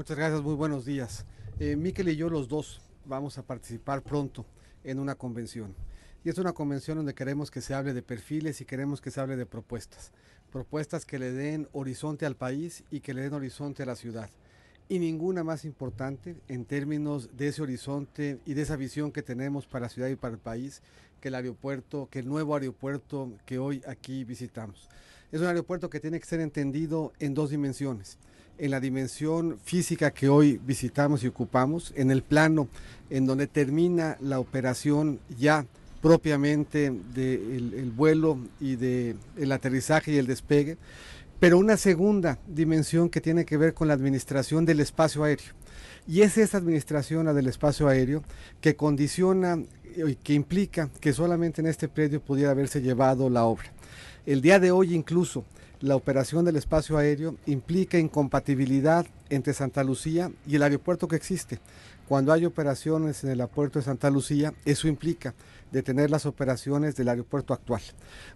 Muchas gracias, muy buenos días. Eh, Miquel y yo los dos vamos a participar pronto en una convención. Y es una convención donde queremos que se hable de perfiles y queremos que se hable de propuestas. Propuestas que le den horizonte al país y que le den horizonte a la ciudad. Y ninguna más importante en términos de ese horizonte y de esa visión que tenemos para la ciudad y para el país que el aeropuerto, que el nuevo aeropuerto que hoy aquí visitamos. Es un aeropuerto que tiene que ser entendido en dos dimensiones en la dimensión física que hoy visitamos y ocupamos, en el plano en donde termina la operación ya propiamente del vuelo y del aterrizaje y el despegue, pero una segunda dimensión que tiene que ver con la administración del espacio aéreo. Y es esa administración del espacio aéreo que condiciona eh, y que implica que solamente en este predio pudiera haberse llevado la obra. El día de hoy incluso la operación del espacio aéreo implica incompatibilidad entre Santa Lucía y el aeropuerto que existe, cuando hay operaciones en el aeropuerto de Santa Lucía, eso implica detener las operaciones del aeropuerto actual.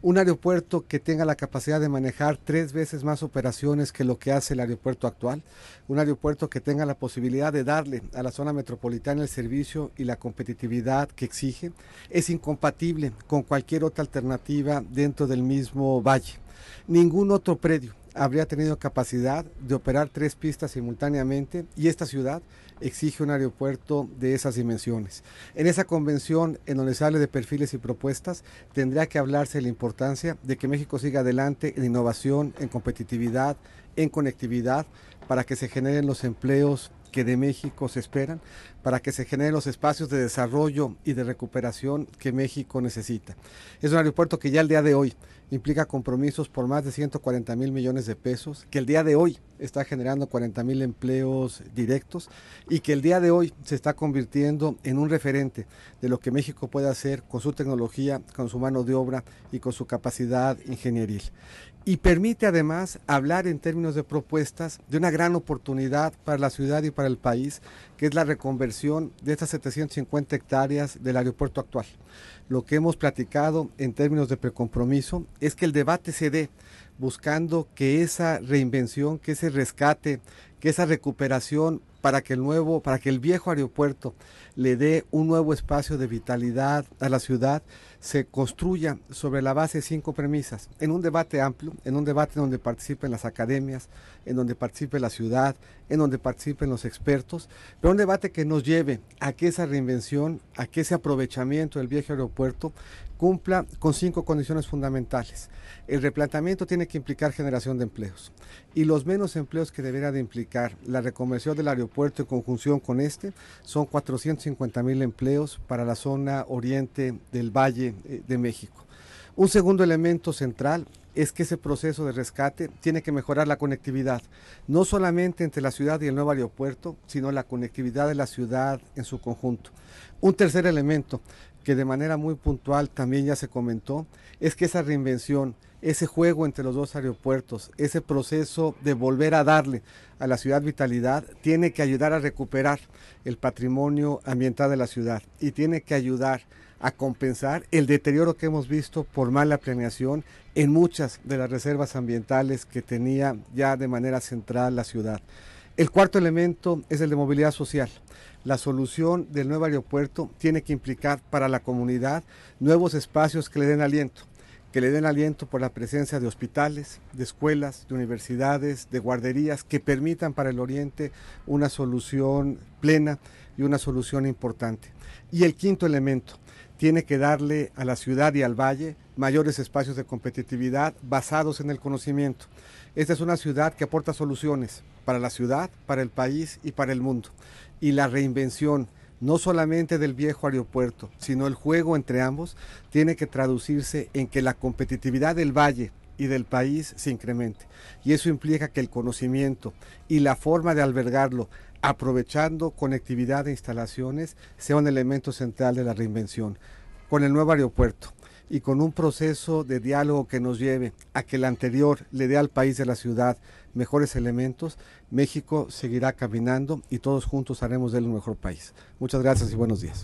Un aeropuerto que tenga la capacidad de manejar tres veces más operaciones que lo que hace el aeropuerto actual. Un aeropuerto que tenga la posibilidad de darle a la zona metropolitana el servicio y la competitividad que exige. Es incompatible con cualquier otra alternativa dentro del mismo valle. Ningún otro predio habría tenido capacidad de operar tres pistas simultáneamente y esta ciudad exige un aeropuerto de esas dimensiones. En esa convención, en donde sale de perfiles y propuestas, tendría que hablarse de la importancia de que México siga adelante en innovación, en competitividad, en conectividad, para que se generen los empleos que de México se esperan, para que se generen los espacios de desarrollo y de recuperación que México necesita. Es un aeropuerto que ya el día de hoy implica compromisos por más de 140 mil millones de pesos, que el día de hoy está generando 40 mil empleos directos y que el día de hoy se está convirtiendo en un referente de lo que México puede hacer con su tecnología, con su mano de obra y con su capacidad ingenieril. Y permite además hablar en términos de propuestas de una gran oportunidad para la ciudad y para el país, que es la reconversión de estas 750 hectáreas del aeropuerto actual. Lo que hemos platicado en términos de precompromiso es que el debate se dé buscando que esa reinvención, que ese rescate, que esa recuperación para que el nuevo, para que el viejo aeropuerto le dé un nuevo espacio de vitalidad a la ciudad, se construya sobre la base de cinco premisas, en un debate amplio, en un debate donde participen las academias, en donde participe la ciudad, en donde participen los expertos, pero un debate que nos lleve a que esa reinvención, a que ese aprovechamiento del viejo aeropuerto cumpla con cinco condiciones fundamentales. El replanteamiento tiene que implicar generación de empleos y los menos empleos que deberá de implicar la reconversión del aeropuerto en conjunción con este son 400 50.000 mil empleos para la zona oriente del Valle eh, de México. Un segundo elemento central es que ese proceso de rescate tiene que mejorar la conectividad, no solamente entre la ciudad y el nuevo aeropuerto, sino la conectividad de la ciudad en su conjunto. Un tercer elemento que de manera muy puntual también ya se comentó, es que esa reinvención, ese juego entre los dos aeropuertos, ese proceso de volver a darle a la ciudad vitalidad, tiene que ayudar a recuperar el patrimonio ambiental de la ciudad y tiene que ayudar a compensar el deterioro que hemos visto por mala planeación en muchas de las reservas ambientales que tenía ya de manera central la ciudad. El cuarto elemento es el de movilidad social. La solución del nuevo aeropuerto tiene que implicar para la comunidad nuevos espacios que le den aliento que le den aliento por la presencia de hospitales, de escuelas, de universidades, de guarderías, que permitan para el Oriente una solución plena y una solución importante. Y el quinto elemento, tiene que darle a la ciudad y al valle mayores espacios de competitividad basados en el conocimiento. Esta es una ciudad que aporta soluciones para la ciudad, para el país y para el mundo. Y la reinvención no solamente del viejo aeropuerto, sino el juego entre ambos tiene que traducirse en que la competitividad del valle y del país se incremente. Y eso implica que el conocimiento y la forma de albergarlo aprovechando conectividad e instalaciones, sea un elemento central de la reinvención. Con el nuevo aeropuerto y con un proceso de diálogo que nos lleve a que el anterior le dé al país de la ciudad mejores elementos, México seguirá caminando y todos juntos haremos de él un mejor país. Muchas gracias y buenos días.